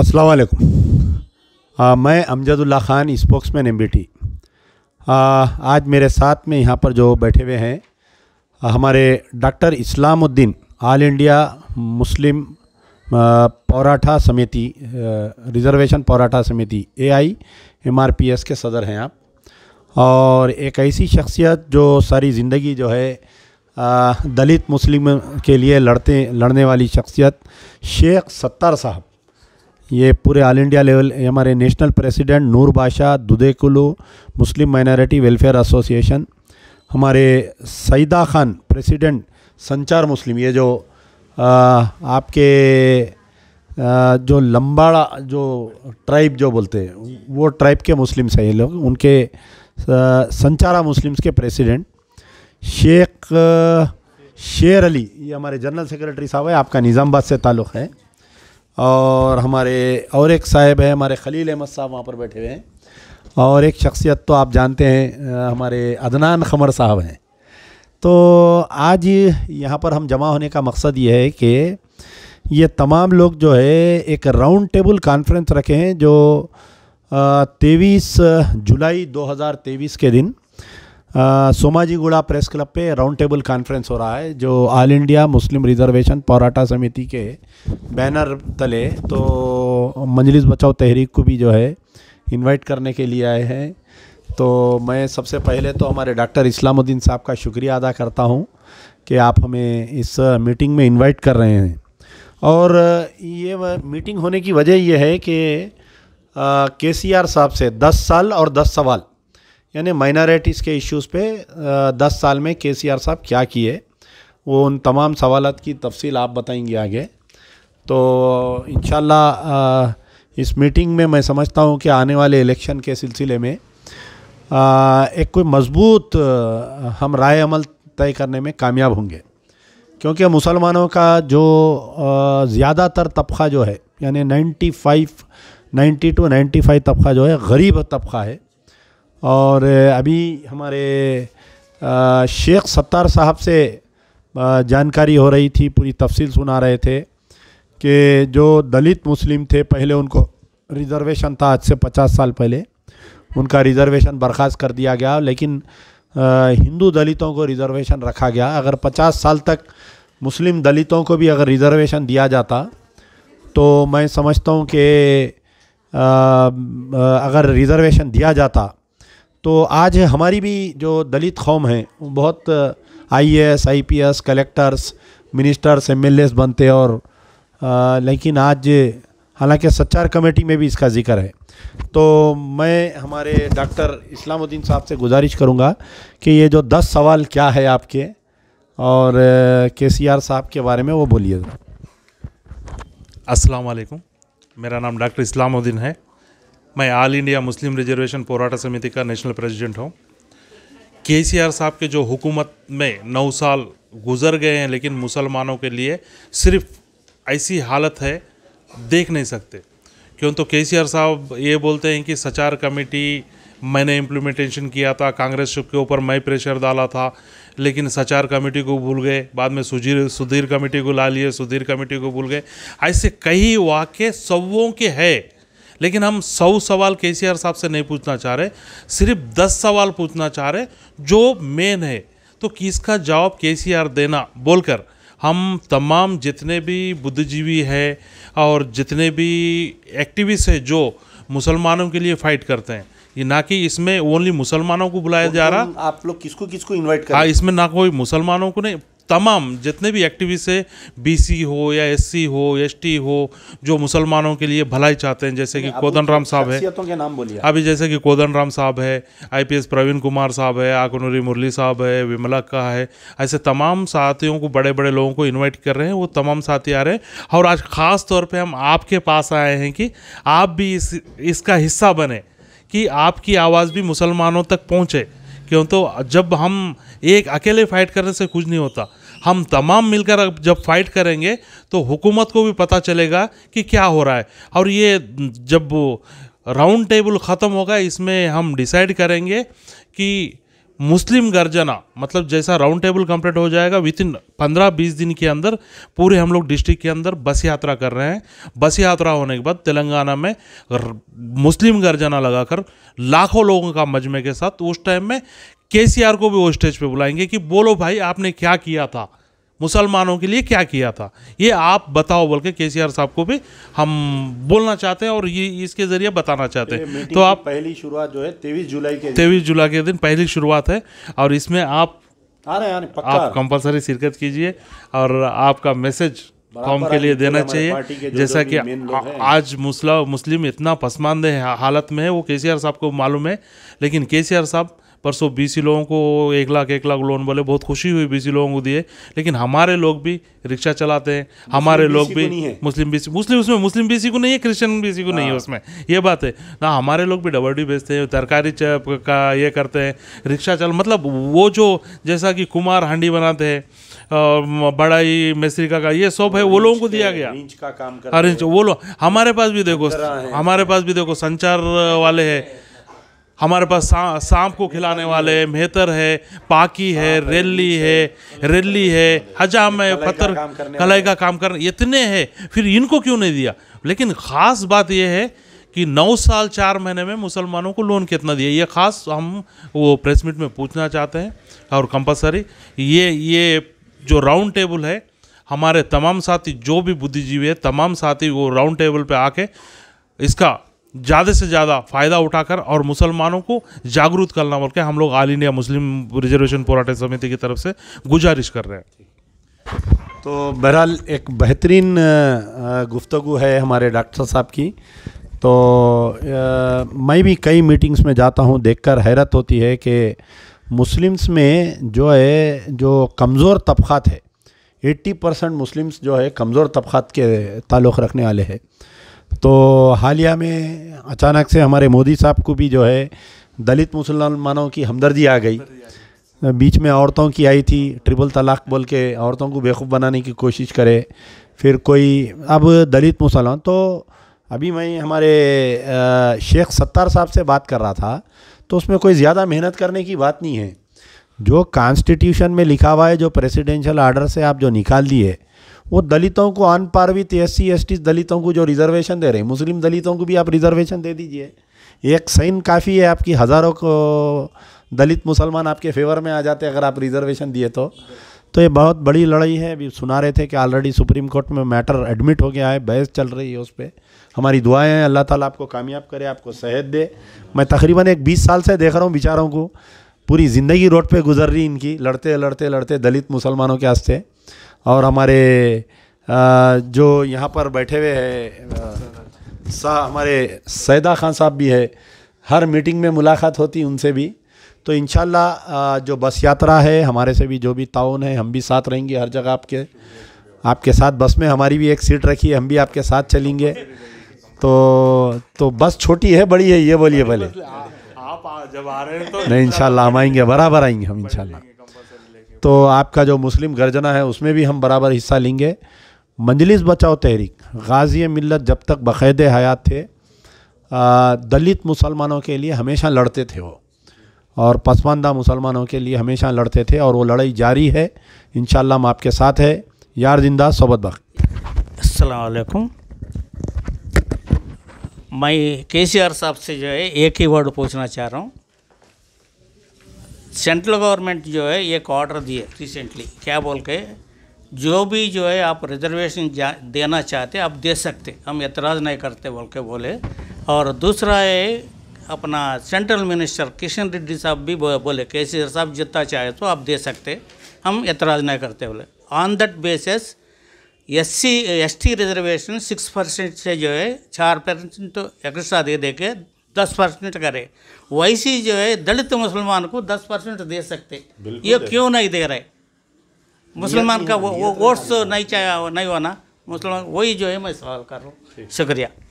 अस्सलाम वालेकुम मैं अमजदुल्ला ख़ान स्पोक्स मैन एम आज मेरे साथ में यहाँ पर जो बैठे हुए हैं हमारे doctor Islamuddin all India Muslim Porata Samiti reservation Porata Samiti A I M R P S के सदर हैं आप और एक ऐसी शख्सियत जो सारी ज़िंदगी जो है आ, दलित मुस्लिम के लिए लड़ते लड़ने वाली शख्सियत शेख सत्तार साहब ये पूरे ऑल इंडिया लेवल हमारे national president Noor Badshah Dudekula Muslim minority welfare association हमारे सईदा खान प्रेसिडेंट संचार मुस्लिम ये जो आ, आपके आ, जो लंबाड़ा जो ट्राइब जो बोलते हैं वो ट्राइब के मुस्लिम्स हैं ये लोग उनके संचारा मुस्लिम्स के प्रेसिडेंट शेख शेर अली ये हमारे जनरल सेक्रेटरी साहब है आपका निज़ामबाद से ताल्लुक़ है और हमारे और एक साहब हैं हमारे खलील अहमद साहब वहाँ पर बैठे हुए हैं और एक शख्सियत तो आप जानते हैं हमारे अदनान खमर साहब हैं तो आज यहाँ पर हम जमा होने का मकसद ये है कि ये तमाम लोग जो है एक राउंड टेबल कॉन्फ्रेंस रखे हैं जो तेईस जुलाई 2023 के दिन सोमाजी गुड़ा प्रेस क्लब पे राउंड टेबल कॉन्फ्रेंस हो रहा है जो all India Muslim reservation Porata Samiti के बैनर तले तो मंजलिस बचाओ तहरीक को भी जो है इनवाइट करने के लिए आए हैं तो मैं सबसे पहले तो हमारे डॉक्टर इस्लामुद्दीन साहब का शुक्रिया अदा करता हूँ कि आप हमें इस मीटिंग में इन्वाइट कर रहे हैं और ये मीटिंग होने की वजह यह है कि के सी आर साहब से दस साल और दस सवाल यानी माइनॉरिटीज़ के इश्यूज़ पे दस साल में के सी आर साहब क्या किए वो उन तमाम सवाल की तफसील आप बताएंगे आगे तो इन इस मीटिंग में मैं समझता हूँ कि आने वाले इलेक्शन के सिलसिले में आ, एक कोई मजबूत हम राय अमल तय करने में कामयाब होंगे क्योंकि मुसलमानों का जो ज़्यादातर तबका जो है यानी 95 90 टू 95 तबका जो है गरीब तबका है और अभी हमारे शेख सत्तार साहब से जानकारी हो रही थी पूरी तफसील सुना रहे थे कि जो दलित मुस्लिम थे पहले उनको रिज़र्वेशन था आज से पचास साल पहले उनका रिज़र्वेशन बर्खास्त कर दिया गया लेकिन हिंदू दलितों को रिज़र्वेशन रखा गया अगर पचास साल तक मुस्लिम दलितों को भी अगर रिज़र्वेशन दिया जाता तो मैं समझता हूँ कि अगर रिज़र्वेशन दिया जाता तो आज हमारी भी जो दलित कौम है बहुत IAS, IPS, collectors ministers MLAs बनते और आ, लेकिन आज हालांकि सच्चार कमेटी में भी इसका जिक्र है तो मैं हमारे डॉक्टर इस्लामुद्दीन साहब से गुजारिश करूंगा कि ये जो दस सवाल क्या है आपके और के सी आर साहब के बारे में वो बोलिए अस्सलाम वालेकुम मेरा नाम डॉक्टर इस्लामुद्दीन है मैं all India Muslim reservation Porata Samiti का नेशनल प्रेसिडेंट हूँ के साहब के जो हुकूमत में नौ साल गुजर गए हैं लेकिन मुसलमानों के लिए सिर्फ ऐसी हालत है देख नहीं सकते क्यों तो के साहब ये बोलते हैं कि सचार कमेटी मैंने इम्प्लीमेंटेशन किया था कांग्रेस के ऊपर मैं प्रेशर डाला था लेकिन सचार कमेटी को भूल गए बाद में सुधीर सुधीर कमेटी को ला लिए सुधीर कमेटी को भूल गए ऐसे कई वाक्य सबों के हैं लेकिन हम सौ सवाल के साहब से नहीं पूछना चाह रहे सिर्फ दस सवाल पूछना चाह रहे जो मेन है तो किसका जवाब के देना बोलकर हम तमाम जितने भी बुद्धिजीवी है और जितने भी एक्टिविस्ट है जो मुसलमानों के लिए फाइट करते हैं ये ना कि इसमें ओनली मुसलमानों को बुलाया तो जा रहा आप लोग किसको किसको इनवाइट कर हाँ इसमें ना कोई मुसलमानों को नहीं तमाम जितने भी एक्टिविस्ट है बीसी हो या एससी हो एसटी हो जो मुसलमानों के लिए भलाई चाहते हैं जैसे कि कोदन राम साहब है के नाम बोलिए अभी जैसे कि कोदन राम साहब है आईपीएस प्रवीण कुमार साहब है आकनूरी मुरली साहब है विमला का है ऐसे तमाम साथियों को बड़े बड़े लोगों को इन्वाइट कर रहे हैं वो तमाम साथी आ रहे हैं और आज ख़ास तौर पर हम आपके पास आए हैं कि आप भी इस इसका हिस्सा बने कि आपकी आवाज़ भी मुसलमानों तक पहुँचे क्यों तो जब हम एक अकेले फाइट करने से कुछ नहीं होता हम तमाम मिलकर जब फाइट करेंगे तो हुकूमत को भी पता चलेगा कि क्या हो रहा है और ये जब राउंड टेबल ख़त्म होगा इसमें हम डिसाइड करेंगे कि मुस्लिम गर्जना मतलब जैसा राउंड टेबल कंप्लीट हो जाएगा विद इन पंद्रह बीस दिन के अंदर पूरे हम लोग डिस्ट्रिक्ट के अंदर बस यात्रा कर रहे हैं बस यात्रा होने के बाद तेलंगाना में मुस्लिम गर्जना लगाकर लाखों लोगों का मजमे के साथ उस टाइम में के को भी वो स्टेज पे बुलाएंगे कि बोलो भाई आपने क्या किया था मुसलमानों के लिए क्या किया था ये आप बताओ बोल के के साहब को भी हम बोलना चाहते हैं और ये इसके ज़रिए बताना चाहते हैं तो आप पहली शुरुआत जो है तेईस जुलाई के तेईस जुलाई के दिन पहली शुरुआत है और इसमें आप आ रहे हैं आप कंपलसरी शिरकत कीजिए और आपका मैसेज कौम के लिए देना चाहिए जैसा कि आज मुस्लिम इतना पसमानदे हालत में है वो के साहब को मालूम है लेकिन के साहब परसों बीसी लोगों को एक लाख एक लाख लोन बोले बहुत खुशी हुई बीसी लोगों को दिए लेकिन हमारे लोग भी रिक्शा चलाते हैं हमारे लोग भी मुस्लिम बीसी मुस्लिम उसमें मुस्लिम बीसी को नहीं है क्रिश्चियन बीसी को नहीं है हाँ। उसमें ये बात है ना हमारे लोग भी डबरडी बेचते हैं तरकारी का ये करते हैं रिक्शा चल मतलब वो जो जैसा कि कुमार हांडी बनाते हैं बड़ाई मिस्त्रिका का ये सब है वो लोगों को दिया गया का काम वो लोग हमारे पास भी देखो हमारे पास भी देखो संचार वाले है हमारे पास सांप को खिलाने वाले मेहतर है पाकी है हाँ, रेली है रेली है हजाम है पत्थर कलाई का काम करने इतने हैं फिर इनको क्यों नहीं दिया लेकिन ख़ास बात यह है कि नौ साल चार महीने में मुसलमानों को लोन कितना दिया ये ख़ास हम वो प्रेस मीट में पूछना चाहते हैं और कंपलसरी ये ये जो राउंड टेबल है हमारे तमाम साथी जो भी बुद्धिजीवी है तमाम साथी वो राउंड टेबल पे आके इसका ज़्यादा से ज़्यादा फ़ायदा उठाकर और मुसलमानों को जागरूक करना बोल के हम लोग all India Muslim reservation Porata Samiti की तरफ से गुजारिश कर रहे हैं तो बहरहाल एक बेहतरीन गुफ्तगु है हमारे डॉक्टर साहब की तो आ, मैं भी कई मीटिंग्स में जाता हूँ देखकर हैरत होती है कि मुस्लिम्स में जो है जो कमज़ोर तबक़ात है 80 परसेंट मुस्लिम्स जो है कमज़ोर तबक़ात के ताल्लुक़ रखने वाले हैं तो हालिया में अचानक से हमारे मोदी साहब को भी जो है दलित मुसलमानों की हमदर्दी आ गई बीच में औरतों की आई थी ट्रिपल तलाक बोल के औरतों को बेवकूफ़ बनाने की कोशिश करे फिर कोई अब दलित मुसलमान तो अभी मैं हमारे शेख सत्तार साहब से बात कर रहा था तो उसमें कोई ज़्यादा मेहनत करने की बात नहीं है जो कॉन्स्टिट्यूशन में लिखा हुआ है जो प्रेसिडेंशियल आर्डर से आप जो निकाल दिए वो दलितों को एस सी एस सी दलितों को जो रिजर्वेशन दे रहे हैं मुस्लिम दलितों को भी आप रिजर्वेशन दे दीजिए एक साइन काफ़ी है आपकी हज़ारों को दलित मुसलमान आपके फेवर में आ जाते अगर आप रिजर्वेशन दिए तो तो ये बहुत बड़ी लड़ाई है अभी सुना रहे थे कि ऑलरेडी सुप्रीम कोर्ट में मैटर एडमिट हो गया है बहस चल रही है उस पर हमारी दुआएं हैं अल्लाह ताला आपको कामयाब करे आपको सेहत दे मैं तकरीबन एक बीस साल से देख रहा हूँ बेचारों को पूरी ज़िंदगी रोड पे गुजर रही इनकी लड़ते लड़ते लड़ते दलित मुसलमानों के आस्ते और हमारे जो यहाँ पर बैठे हुए हैं सा हमारे सैदा खान साहब भी है हर मीटिंग में मुलाकात होती उनसे भी तो इन जो बस यात्रा है हमारे से भी जो भी ताउन है हम भी साथ रहेंगे हर जगह आपके आपके साथ बस में हमारी भी एक सीट रखी है हम भी आपके साथ चलेंगे तो तो बस छोटी है बड़ी है ये बोलिए भले आप जब आ रहे हैं तो नहीं इनशाला हम आएंगे बराबर आएंगे हम इनशाला तो आपका जो मुस्लिम गर्जना है उसमें भी हम बराबर हिस्सा लेंगे मंजलिस बचाओ तहरीक गाजी मिलत जब तक बक़ैद हयात थे दलित मुसलमानों के लिए हमेशा लड़ते थे वो और पसमानदा मुसलमानों के लिए हमेशा लड़ते थे और वो लड़ाई जारी है इन हम आपके साथ है यार जिंदा सोबत बख मैं के सी आर साहब से जो है एक ही वर्ड पूछना चाह रहा हूँ सेंट्रल गवर्नमेंट जो है एक ऑर्डर दिए रिसेंटली क्या बोल के जो भी जो है आप रिजर्वेशन देना चाहते आप दे सकते हम एतराज़ नहीं करते बोल के बोले और दूसरा है अपना सेंट्रल मिनिस्टर किशन रेड्डी साहब भी बोले के सी साहब जितना चाहे तो आप दे सकते हम एतराज़ नहीं करते बोले on that basis S C S T reservation six percent से जो है चार परसेंट तो एक्स्ट्रा दे दे के दस परसेंट करे वैसी जो है दलित मुसलमान को दस परसेंट दे सकते ये क्यों नहीं दे रहे मुसलमान का तो- वो तो वोट्स नहीं चाहे नहीं होना मुसलमान वही जो है मैं सवाल कर रहा हूँ शुक्रिया